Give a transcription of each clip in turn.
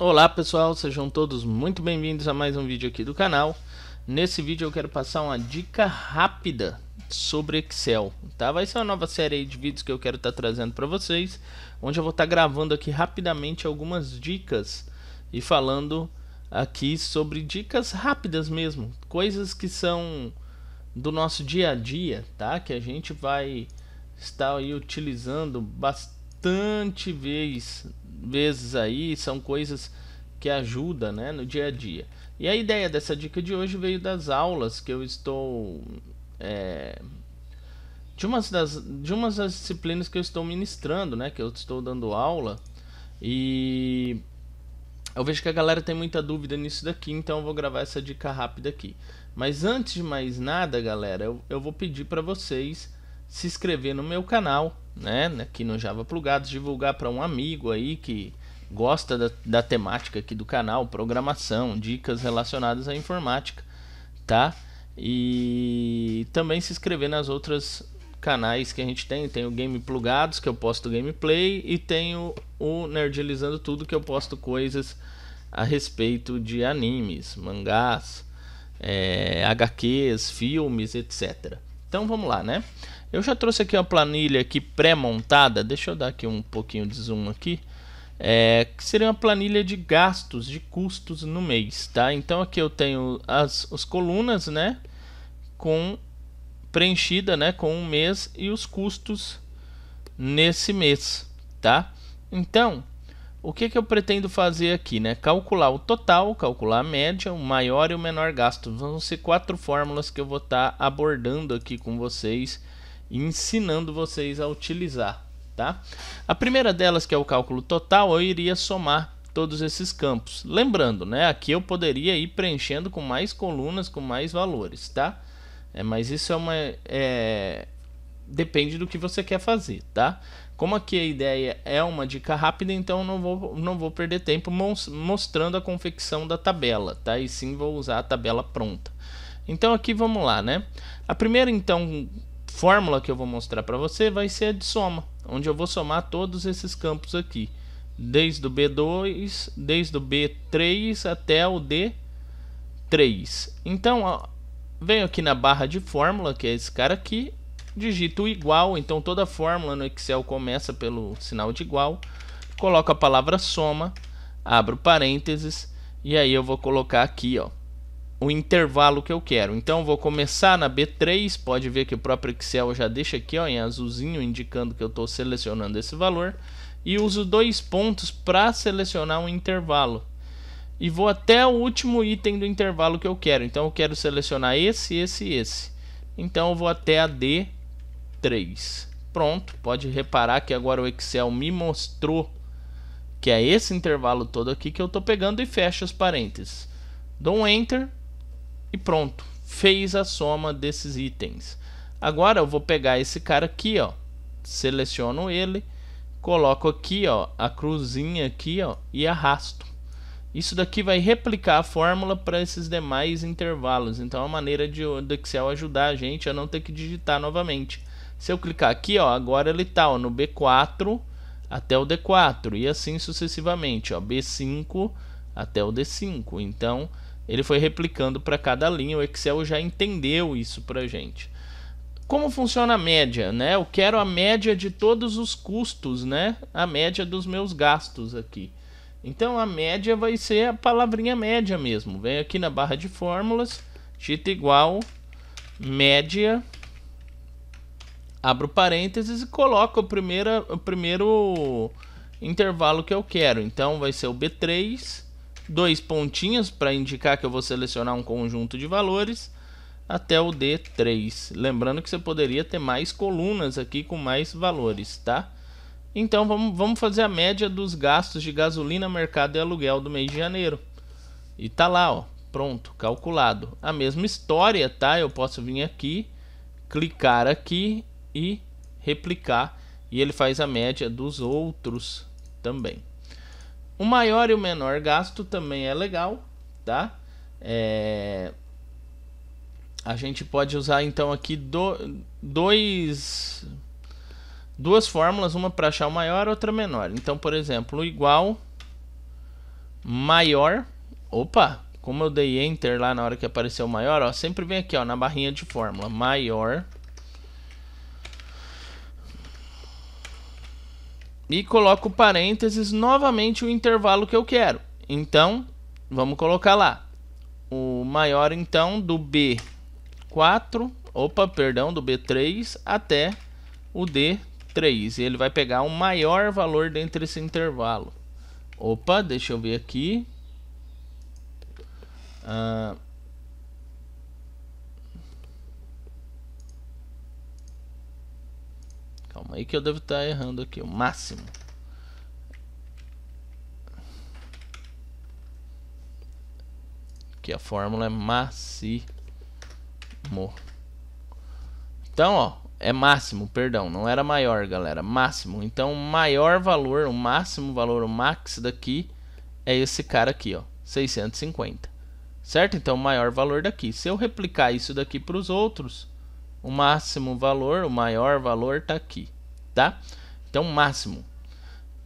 Olá pessoal, sejam todos muito bem-vindos a mais um vídeo aqui do canal. Nesse vídeo eu quero passar uma dica rápida sobre Excel, tá? Vai ser uma nova série de vídeos que eu quero estar tá trazendo para vocês, onde eu vou estar tá gravando aqui rapidamente algumas dicas e falando aqui sobre dicas rápidas mesmo, coisas que são do nosso dia a dia, tá? Que a gente vai estar aí utilizando bastante vezes vezes aí são coisas que ajudam né, no dia a dia. E a ideia dessa dica de hoje veio das aulas que eu estou. É, de, umas das, de umas das disciplinas que eu estou ministrando, né, que eu estou dando aula. E eu vejo que a galera tem muita dúvida nisso daqui, então eu vou gravar essa dica rápida aqui. Mas antes de mais nada, galera, eu, eu vou pedir para vocês se inscrever no meu canal né, aqui né, no Java Plugados, divulgar para um amigo aí que gosta da, da, temática aqui do canal, programação, dicas relacionadas à informática, tá? E também se inscrever nas outras canais que a gente tem, tem o Game Plugados, que eu posto gameplay, e tenho o Nerdilizando Tudo, que eu posto coisas a respeito de animes, mangás, é, eh, HQs, filmes, etc. Então vamos lá, né? Eu já trouxe aqui uma planilha aqui pré-montada, deixa eu dar aqui um pouquinho de zoom aqui, é, que seria uma planilha de gastos, de custos no mês, tá? Então aqui eu tenho as, as colunas, né, com preenchida, né, com um mês e os custos nesse mês, tá? Então, o que, que eu pretendo fazer aqui, né? Calcular o total, calcular a média, o maior e o menor gasto. Vão ser quatro fórmulas que eu vou estar tá abordando aqui com vocês ensinando vocês a utilizar, tá? A primeira delas, que é o cálculo total, eu iria somar todos esses campos. Lembrando, né, aqui eu poderia ir preenchendo com mais colunas, com mais valores, tá? É, mas isso é uma... É... Depende do que você quer fazer, tá? Como aqui a ideia é uma dica rápida, então não vou, não vou perder tempo mostrando a confecção da tabela, tá? E sim vou usar a tabela pronta. Então aqui vamos lá, né? A primeira então fórmula que eu vou mostrar para você vai ser a de soma, onde eu vou somar todos esses campos aqui, desde o B2, desde o B3 até o D3. Então, ó, venho aqui na barra de fórmula, que é esse cara aqui, digito igual, então toda fórmula no Excel começa pelo sinal de igual, coloco a palavra soma, abro parênteses, e aí eu vou colocar aqui, ó, o intervalo que eu quero. Então vou começar na B3, pode ver que o próprio Excel já deixa aqui ó, em azulzinho indicando que eu estou selecionando esse valor e uso dois pontos para selecionar um intervalo. E vou até o último item do intervalo que eu quero. Então eu quero selecionar esse, esse e esse. Então eu vou até a D3. Pronto, pode reparar que agora o Excel me mostrou que é esse intervalo todo aqui que eu estou pegando e fecho os parênteses. Dou um Enter, e pronto, fez a soma desses itens. Agora eu vou pegar esse cara aqui, ó, seleciono ele, coloco aqui, ó, a cruzinha aqui, ó, e arrasto. Isso daqui vai replicar a fórmula para esses demais intervalos. Então é uma maneira de do Excel ajudar a gente a não ter que digitar novamente. Se eu clicar aqui, ó, agora ele está no B4 até o D4 e assim sucessivamente, ó, B5 até o D5. Então ele foi replicando para cada linha. O Excel já entendeu isso para gente. Como funciona a média, né? Eu quero a média de todos os custos, né? A média dos meus gastos aqui. Então a média vai ser a palavrinha média mesmo. Vem aqui na barra de fórmulas, dita igual média, abro parênteses e coloco o primeiro, o primeiro intervalo que eu quero. Então vai ser o B3 dois pontinhos para indicar que eu vou selecionar um conjunto de valores até o D3. Lembrando que você poderia ter mais colunas aqui com mais valores, tá? Então vamos, vamos fazer a média dos gastos de gasolina, mercado e aluguel do mês de janeiro. E tá lá, ó, pronto, calculado. A mesma história, tá? Eu posso vir aqui, clicar aqui e replicar e ele faz a média dos outros também. O maior e o menor gasto também é legal, tá? É... A gente pode usar então aqui do... dois duas fórmulas, uma para achar o maior, outra menor. Então, por exemplo, igual maior, opa, como eu dei enter lá na hora que apareceu o maior, ó, sempre vem aqui, ó, na barrinha de fórmula, maior e coloco parênteses novamente o intervalo que eu quero. Então, vamos colocar lá. O maior então do B4, opa, perdão, do B3 até o D3. E ele vai pegar o maior valor dentro desse intervalo. Opa, deixa eu ver aqui. Ah, Aí que eu devo estar tá errando aqui, o máximo. Aqui a fórmula é máximo. Então, ó, é máximo, perdão, não era maior, galera, máximo. Então, o maior valor, o máximo valor, o max daqui é esse cara aqui, ó, 650. Certo? Então, o maior valor daqui. Se eu replicar isso daqui para os outros, o máximo valor, o maior valor está aqui tá? Então, máximo.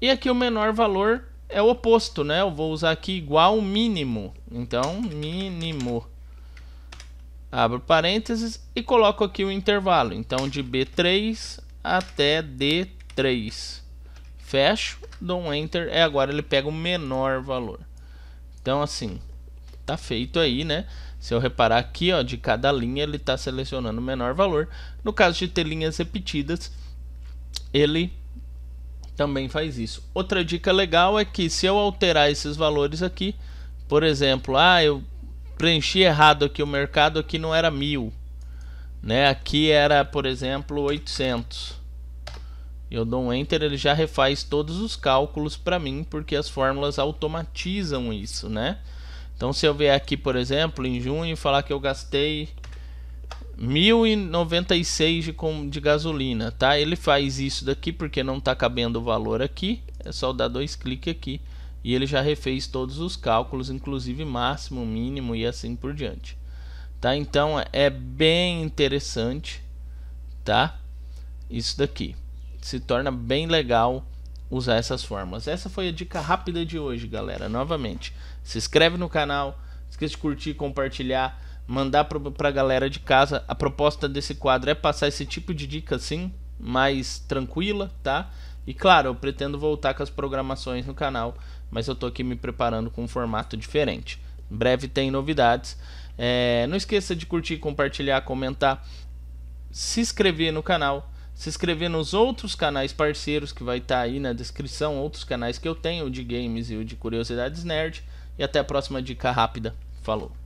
E aqui o menor valor é o oposto, né? Eu vou usar aqui igual mínimo. Então, mínimo. Abro parênteses e coloco aqui o intervalo. Então, de B3 até D3. Fecho, dou um Enter. e é, agora ele pega o menor valor. Então, assim, tá feito aí, né? Se eu reparar aqui, ó, de cada linha ele está selecionando o menor valor. No caso de ter linhas repetidas, ele também faz isso. Outra dica legal é que se eu alterar esses valores aqui, por exemplo, ah, eu preenchi errado aqui o mercado, aqui não era mil, né? Aqui era, por exemplo, 800. Eu dou um enter, ele já refaz todos os cálculos para mim, porque as fórmulas automatizam isso, né? Então, se eu vier aqui, por exemplo, em junho, falar que eu gastei 1096 de, com, de gasolina, tá? Ele faz isso daqui porque não está cabendo o valor aqui. É só dar dois cliques aqui e ele já refez todos os cálculos, inclusive máximo, mínimo e assim por diante. Tá? Então é bem interessante, tá? Isso daqui. Se torna bem legal usar essas formas. Essa foi a dica rápida de hoje, galera. Novamente, se inscreve no canal, esqueça de curtir, compartilhar mandar para pra galera de casa. A proposta desse quadro é passar esse tipo de dica assim, mais tranquila, tá? E claro, eu pretendo voltar com as programações no canal, mas eu tô aqui me preparando com um formato diferente. Em breve tem novidades. É, não esqueça de curtir, compartilhar, comentar, se inscrever no canal, se inscrever nos outros canais parceiros que vai estar tá aí na descrição, outros canais que eu tenho, o de games e o de curiosidades nerd. E até a próxima dica rápida. Falou!